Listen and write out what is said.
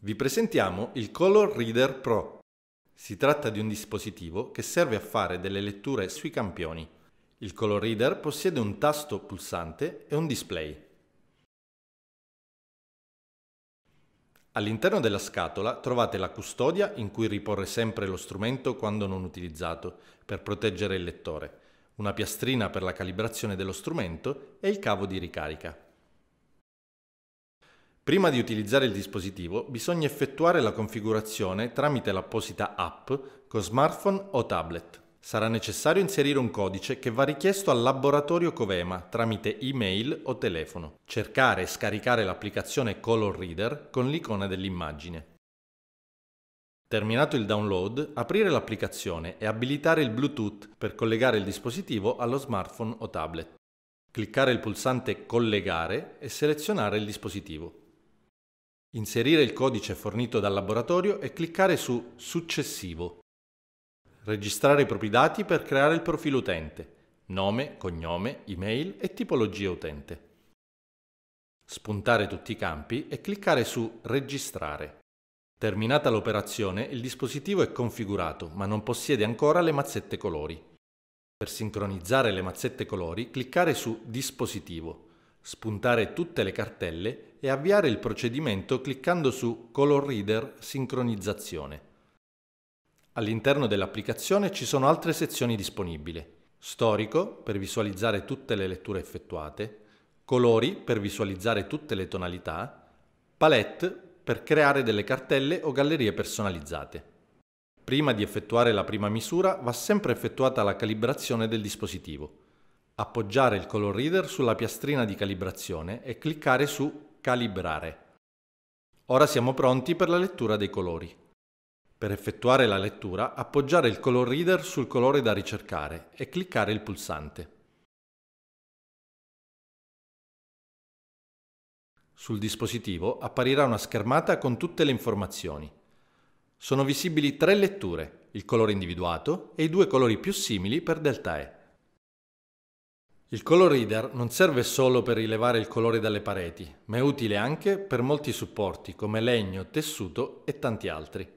Vi presentiamo il Color Reader Pro. Si tratta di un dispositivo che serve a fare delle letture sui campioni. Il Color Reader possiede un tasto pulsante e un display. All'interno della scatola trovate la custodia in cui riporre sempre lo strumento quando non utilizzato, per proteggere il lettore, una piastrina per la calibrazione dello strumento e il cavo di ricarica. Prima di utilizzare il dispositivo bisogna effettuare la configurazione tramite l'apposita app con smartphone o tablet. Sarà necessario inserire un codice che va richiesto al laboratorio Covema tramite email o telefono. Cercare e scaricare l'applicazione Color Reader con l'icona dell'immagine. Terminato il download, aprire l'applicazione e abilitare il Bluetooth per collegare il dispositivo allo smartphone o tablet. Cliccare il pulsante Collegare e selezionare il dispositivo. Inserire il codice fornito dal laboratorio e cliccare su Successivo. Registrare i propri dati per creare il profilo utente, nome, cognome, email e tipologia utente. Spuntare tutti i campi e cliccare su Registrare. Terminata l'operazione, il dispositivo è configurato, ma non possiede ancora le mazzette colori. Per sincronizzare le mazzette colori, cliccare su Dispositivo spuntare tutte le cartelle e avviare il procedimento cliccando su Color Reader Sincronizzazione. All'interno dell'applicazione ci sono altre sezioni disponibili. Storico, per visualizzare tutte le letture effettuate, Colori, per visualizzare tutte le tonalità, Palette, per creare delle cartelle o gallerie personalizzate. Prima di effettuare la prima misura va sempre effettuata la calibrazione del dispositivo appoggiare il color reader sulla piastrina di calibrazione e cliccare su Calibrare. Ora siamo pronti per la lettura dei colori. Per effettuare la lettura, appoggiare il color reader sul colore da ricercare e cliccare il pulsante. Sul dispositivo apparirà una schermata con tutte le informazioni. Sono visibili tre letture, il colore individuato e i due colori più simili per delta E. Il color reader non serve solo per rilevare il colore dalle pareti, ma è utile anche per molti supporti come legno, tessuto e tanti altri.